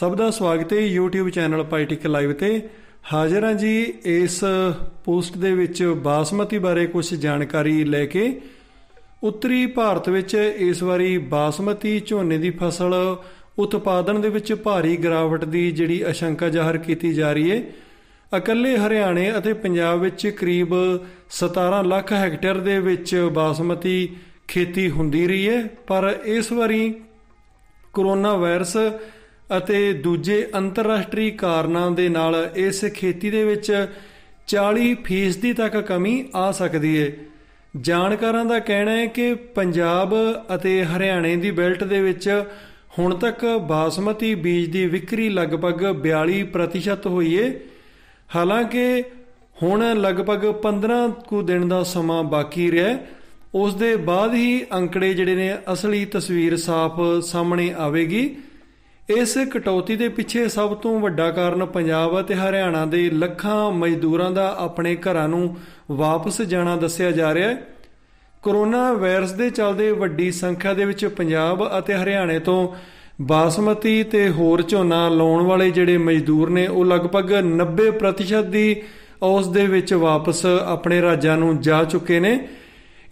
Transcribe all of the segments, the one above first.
ਸਭ ਦਾ ਸਵਾਗਤ ਹੈ YouTube ਚੈਨਲ ਪੋਲਿਟਿਕ ਲਾਈਵ ਤੇ ਹਾਜ਼ਰ ਹਾਂ ਜੀ ਇਸ ਪੋਸਟ ਦੇ ਵਿੱਚ ਬਾਸਮਤੀ ਬਾਰੇ ਕੁਝ ਜਾਣਕਾਰੀ ਲੈ ਕੇ ਉੱਤਰੀ ਭਾਰਤ ਵਿੱਚ ਇਸ ਵਾਰੀ ਬਾਸਮਤੀ ਝੋਨੇ ਦੀ ਫਸਲ ਉਤਪਾਦਨ ਦੇ ਵਿੱਚ ਭਾਰੀ ਗਿਰਾਵਟ ਦੀ ਜਿਹੜੀ ਅਸ਼ੰਕਾ ਜ਼ਾਹਰ ਕੀਤੀ ਜਾ ਰਹੀ ਹੈ ਇਕੱਲੇ ਹਰਿਆਣੇ ਅਤੇ ਪੰਜਾਬ ਵਿੱਚ ਕਰੀਬ 17 ਲੱਖ ਹੈਕਟੇਅਰ ਦੇ ਵਿੱਚ ਬਾਸਮਤੀ ਖੇਤੀ ਹੁੰਦੀ ਰਹੀ ਹੈ ਪਰ ਇਸ ਵਾਰੀ ਕਰੋਨਾ ਵਾਇਰਸ ਅਤੇ ਦੂਜੇ ਅੰਤਰਰਾਸ਼ਟਰੀ ਕਾਰਨਾਂ ਦੇ ਨਾਲ ਇਸ ਖੇਤੀ ਦੇ ਵਿੱਚ 40% ਫੀਸਦੀ ਤੱਕ ਕਮੀ ਆ ਸਕਦੀ ਹੈ ਜਾਣਕਾਰਾਂ ਦਾ ਕਹਿਣਾ ਹੈ ਕਿ ਪੰਜਾਬ ਅਤੇ ਹਰਿਆਣੇ ਦੀ ਬੈਲਟ ਦੇ ਵਿੱਚ ਹੁਣ ਤੱਕ ਬਾਸਮਤੀ ਬੀਜ ਦੀ ਵਿਕਰੀ ਲਗਭਗ 42% ਹੋਈ ਹੈ ਹਾਲਾਂਕਿ ਹੁਣ ਲਗਭਗ 15 ਕੁ ਦਿਨ ਦਾ ਸਮਾਂ ਬਾਕੀ ਰਿਹਾ ਉਸ ਦੇ ਬਾਅਦ ਹੀ ਅੰਕੜੇ ਜਿਹੜੇ ਨੇ ਅਸਲੀ ਤਸਵੀਰ ਸਾਫ਼ ਸਾਹਮਣੇ ਆਵੇਗੀ ਇਸ ਕਟੌਤੀ ਦੇ ਪਿੱਛੇ ਸਭ ਤੋਂ ਵੱਡਾ ਕਾਰਨ ਪੰਜਾਬ ਅਤੇ ਹਰਿਆਣਾ ਦੇ ਲੱਖਾਂ ਮਜ਼ਦੂਰਾਂ ਦਾ ਆਪਣੇ ਘਰਾਂ ਨੂੰ ਵਾਪਸ ਜਾਣਾ ਦੱਸਿਆ ਜਾ ਰਿਹਾ ਹੈ ਕਰੋਨਾ ਵਾਇਰਸ ਦੇ ਚੱਲਦੇ ਵੱਡੀ ਸੰਖਿਆ ਦੇ ਵਿੱਚ ਪੰਜਾਬ ਅਤੇ ਹਰਿਆਣੇ ਤੋਂ ਬਾਸਮਤੀ ਤੇ ਹੋਰ ਝੋਨਾ ਲਾਉਣ ਵਾਲੇ ਜਿਹੜੇ ਮਜ਼ਦੂਰ ਨੇ ਉਹ ਲਗਭਗ 90% ਦੀ ਉਸ ਦੇ ਵਿੱਚ ਵਾਪਸ ਆਪਣੇ ਰਾਜਾਂ ਨੂੰ ਜਾ ਚੁੱਕੇ ਨੇ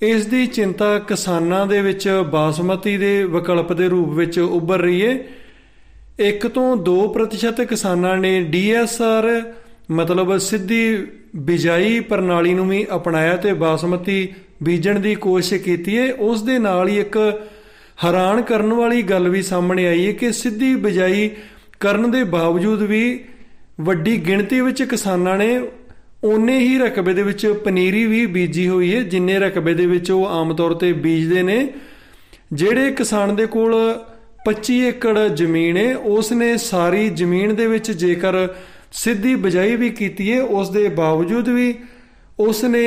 ਇਸ ਦੀ ਚਿੰਤਾ ਕਿਸਾਨਾਂ ਦੇ ਵਿੱਚ ਬਾਸਮਤੀ ਦੇ ਵਿਕਲਪ ਦੇ ਰੂਪ ਵਿੱਚ ਉੱਭਰ ਰਹੀ ਏ ਇੱਕ ਤੋਂ 2% ਕਿਸਾਨਾਂ ਨੇ ਡੀਐਸਆਰ ਮਤਲਬ ਸਿੱਧੀ ਬਿਜਾਈ ਪ੍ਰਣਾਲੀ ਨੂੰ ਵੀ ਅਪਣਾਇਆ ਤੇ ਬਾਸਮਤੀ ਬੀਜਣ ਦੀ ਕੋਸ਼ਿਸ਼ ਕੀਤੀ ਏ ਉਸ ਦੇ ਨਾਲ ਹੀ ਇੱਕ ਹੈਰਾਨ ਕਰਨ ਵਾਲੀ ਗੱਲ ਵੀ ਸਾਹਮਣੇ ਆਈ ਹੈ ਕਿ ਸਿੱਧੀ ਬਜਾਈ ਕਰਨ ਦੇ ਬਾਵਜੂਦ ਵੀ ਵੱਡੀ ਗਿਣਤੀ ਵਿੱਚ ਕਿਸਾਨਾਂ ਨੇ ਓਨੇ ਹੀ ਰਕਬੇ ਦੇ ਵਿੱਚ ਪਨੀਰੀ ਵੀ ਬੀਜੀ ਹੋਈ ਹੈ ਜਿੰਨੇ ਰਕਬੇ ਦੇ ਵਿੱਚ ਉਹ ਆਮ ਤੌਰ ਤੇ ਬੀਜਦੇ ਨੇ ਜਿਹੜੇ ਕਿਸਾਨ ਦੇ ਕੋਲ 25 ਏਕੜ ਜ਼ਮੀਨ ਹੈ ਉਸ ਨੇ ਸਾਰੀ ਜ਼ਮੀਨ ਦੇ ਵਿੱਚ ਜੇਕਰ ਸਿੱਧੀ ਬਜਾਈ ਵੀ ਕੀਤੀ ਹੈ ਉਸ ਦੇ ਬਾਵਜੂਦ ਵੀ ਉਸ ਨੇ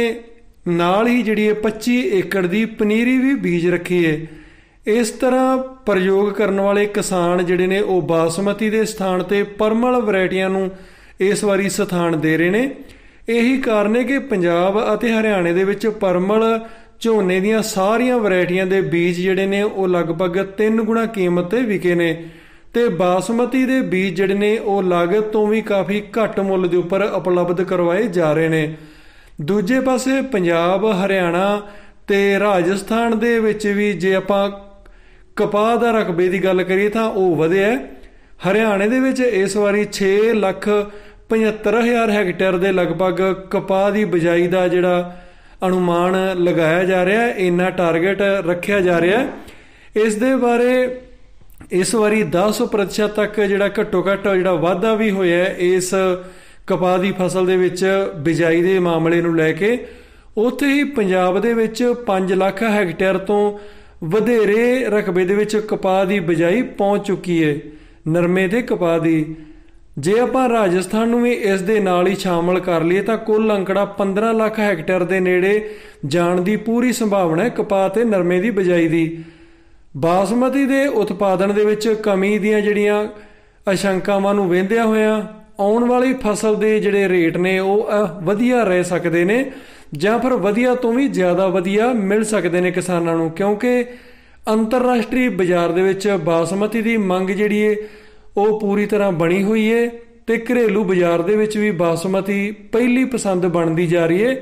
ਨਾਲ ਹੀ ਜਿਹੜੀ 25 ਏਕੜ ਦੀ ਪਨੀਰੀ ਵੀ ਬੀਜ ਰੱਖੀ ਹੈ ਇਸ ਤਰ੍ਹਾਂ ਪ੍ਰਯੋਗ ਕਰਨ ਵਾਲੇ ਕਿਸਾਨ ਜਿਹੜੇ ਨੇ ਉਹ ਬਾਸਮਤੀ ਦੇ ਸਥਾਨ ਤੇ ਪਰਮਲ ਵੈਰਾਈਟੀਆਂ ਨੂੰ ਇਸ ਵਾਰੀ ਸਥਾਨ ਦੇ ਰਹੇ ਨੇ ਇਹੀ ਕਾਰਨ ਹੈ ਕਿ ਪੰਜਾਬ ਅਤੇ ਹਰਿਆਣੇ ਦੇ ਵਿੱਚ ਪਰਮਲ ਝੋਨੇ ਦੀਆਂ ਸਾਰੀਆਂ ਵੈਰਾਈਟੀਆਂ ਦੇ ਬੀਜ ਜਿਹੜੇ ਨੇ ਉਹ ਲਗਭਗ 3 ਗੁਣਾ ਕੀਮਤ ਤੇ ਵਿਕੇ ਨੇ ਤੇ ਬਾਸਮਤੀ ਦੇ ਬੀਜ ਜਿਹੜੇ ਨੇ ਉਹ ਲਾਗਤ ਤੋਂ ਵੀ ਕਾਫੀ ਘੱਟ ਮੁੱਲ ਦੇ ਉੱਪਰ ਉਪਲਬਧ ਕਰਵਾਏ ਜਾ ਰਹੇ ਨੇ ਦੂਜੇ ਪਾਸੇ ਪੰਜਾਬ ਹਰਿਆਣਾ ਤੇ ਰਾਜਸਥਾਨ ਦੇ ਵਿੱਚ ਵੀ ਜੇ ਆਪਾਂ ਕਪਾਹ ਦਾ ਰਕਬੇ ਦੀ ਗੱਲ ਕਰੀਏ ਤਾਂ ਉਹ ਵਧਿਆ ਹਰਿਆਣੇ ਦੇ ਵਿੱਚ ਇਸ ਵਾਰੀ 6 ਲੱਖ 75000 ਹੈਕਟੇਅਰ ਦੇ ਲਗਭਗ ਕਪਾਹ ਦੀ ਬਜਾਈ ਦਾ ਜਿਹੜਾ ਅਨੁਮਾਨ ਲਗਾਇਆ ਜਾ ਰਿਹਾ ਹੈ ਇੰਨਾ ਟਾਰਗੇਟ ਰੱਖਿਆ ਜਾ ਰਿਹਾ ਹੈ ਇਸ ਦੇ ਬਾਰੇ ਇਸ ਵਾਰੀ 10% ਤੱਕ ਜਿਹੜਾ ਘੱਟੋ ਘੱਟ ਜਿਹੜਾ ਵਾਧਾ ਵੀ ਹੋਇਆ ਇਸ ਕਪਾਹ ਦੀ ਫਸਲ ਦੇ ਵਿੱਚ ਬਿਜਾਈ ਦੇ ਮਾਮਲੇ ਨੂੰ ਲੈ ਕੇ ਉੱਥੇ ਹੀ ਪੰਜਾਬ ਦੇ ਵਿੱਚ 5 ਲੱਖ ਹੈਕਟੇਅਰ ਤੋਂ ਵਧੇਰੇ ਰਕਬੇ ਦੇ ਵਿੱਚ ਕਪਾਹ ਦੀ ਬਜਾਈ ਪਹੁੰਚ ਚੁੱਕੀ ਹੈ ਨਰਮੇ ਦੇ ਕਪਾਹ ਦੀ ਜੇ ਆਪਾਂ ਰਾਜਸਥਾਨ ਨੂੰ ਵੀ ਇਸ ਦੇ ਨਾਲ ਹੀ ਸ਼ਾਮਲ ਕਰ ਲਈਏ ਤਾਂ ਕੁੱਲ ਅੰਕੜਾ 15 ਲੱਖ ਹੈਕਟੇਅਰ ਦੇ ਨੇੜੇ ਜਾਣ ਦੀ ਪੂਰੀ ਸੰਭਾਵਨਾ ਹੈ ਕਪਾਹ ਤੇ ਨਰਮੇ ਦੀ ਬਜਾਈ ਦੀ ਬਾਸਮਤੀ ਦੇ ਉਤਪਾਦਨ ਦੇ ਵਿੱਚ ਕਮੀ ਦੀਆਂ ਜਿਹੜੀਆਂ ਅਸ਼ੰਕਾਵਾਂ ਨੂੰ ਵੇਂਦਿਆ ਹੋਇਆ ਆਉਣ ਵਾਲੀ ਫਸਲ ਦੇ ਜਿਹੜੇ ਰੇਟ ਨੇ ਉਹ ਵਧੀਆ ਰਹਿ ਸਕਦੇ ਨੇ ਜਾਂ ਫਿਰ ਵਧੀਆ ਤੋਂ ਵੀ ਜ਼ਿਆਦਾ ਵਧੀਆ ਮਿਲ ਸਕਦੇ ਨੇ ਕਿਸਾਨਾਂ ਨੂੰ ਕਿਉਂਕਿ ਅੰਤਰਰਾਸ਼ਟਰੀ ਬਾਜ਼ਾਰ ਦੇ ਵਿੱਚ ਬਾਸਮਤੀ ਦੀ ਮੰਗ ਜਿਹੜੀ ਏ ਉਹ ਪੂਰੀ ਤਰ੍ਹਾਂ ਬਣੀ ਹੋਈ ਏ ਤੇ ਘਰੇਲੂ ਬਾਜ਼ਾਰ ਦੇ ਵਿੱਚ ਵੀ ਬਾਸਮਤੀ ਪਹਿਲੀ ਪਸੰਦ ਬਣਦੀ ਜਾ ਰਹੀ ਏ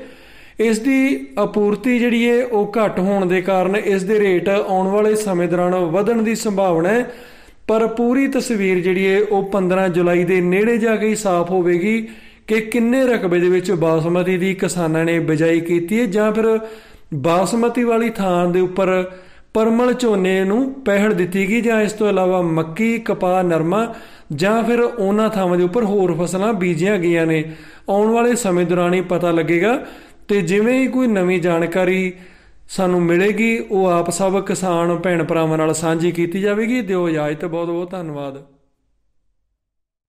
ਇਸ ਦੀ ਆਪੂਰਤੀ ਜਿਹੜੀ ਏ ਉਹ ਘੱਟ ਹੋਣ ਦੇ ਕਾਰਨ ਇਸ ਦੇ ਰੇਟ ਆਉਣ ਵਾਲੇ ਸਮੇਂ ਦੌਰਾਨ ਵਧਣ ਦੀ ਸੰਭਾਵਨਾ ਹੈ ਪਰ ਪੂਰੀ ਤਸਵੀਰ ਜਿਹੜੀ ਏ ਉਹ 15 ਜੁਲਾਈ ਦੇ ਨੇੜੇ ਜਾ ਕੇ ਹੀ ਸਾਫ਼ ਹੋਵੇਗੀ ਕਿ ਕਿੰਨੇ ਰਕਬੇ ਦੇ ਵਿੱਚ ਬਾਸਮਤੀ ਦੀ ਕਿਸਾਨਾਂ ਨੇ ਬਿਜਾਈ ਕੀਤੀ ਹੈ ਜਾਂ ਫਿਰ ਬਾਸਮਤੀ ਵਾਲੀ ਥਾਂ ਦੇ ਉੱਪਰ ਪਰਮਲ ਝੋਨੇ ਨੂੰ ਪਹਿੜ ਦਿੱਤੀ ਗਈ ਜਾਂ ਇਸ ਤੋਂ ਇਲਾਵਾ ਮੱਕੀ ਕਪਾਹ ਨਰਮਾ ਜਾਂ ਫਿਰ ਉਹਨਾਂ ਥਾਵਾਂ ਦੇ ਉੱਪਰ ਹੋਰ ਫਸਲਾਂ ਬੀਜੀਆਂ ਗਈਆਂ ਨੇ ਆਉਣ ਵਾਲੇ ਸਮੇਂ ਦੌਰਾਨ ਹੀ ਪਤਾ ਲੱਗੇਗਾ ਤੇ ਜਿਵੇਂ ਹੀ ਕੋਈ ਨਵੀਂ ਜਾਣਕਾਰੀ ਸਾਨੂੰ ਮਿਲੇਗੀ ਉਹ ਆਪ ਸਭ ਕਿਸਾਨ ਭੈਣ ਭਰਾਵਾਂ ਨਾਲ ਸਾਂਝੀ ਕੀਤੀ ਜਾਵੇਗੀ ਦਿਓ ਇਜਾਜ਼ਤ ਬਹੁਤ ਬਹੁਤ ਧੰਨਵਾਦ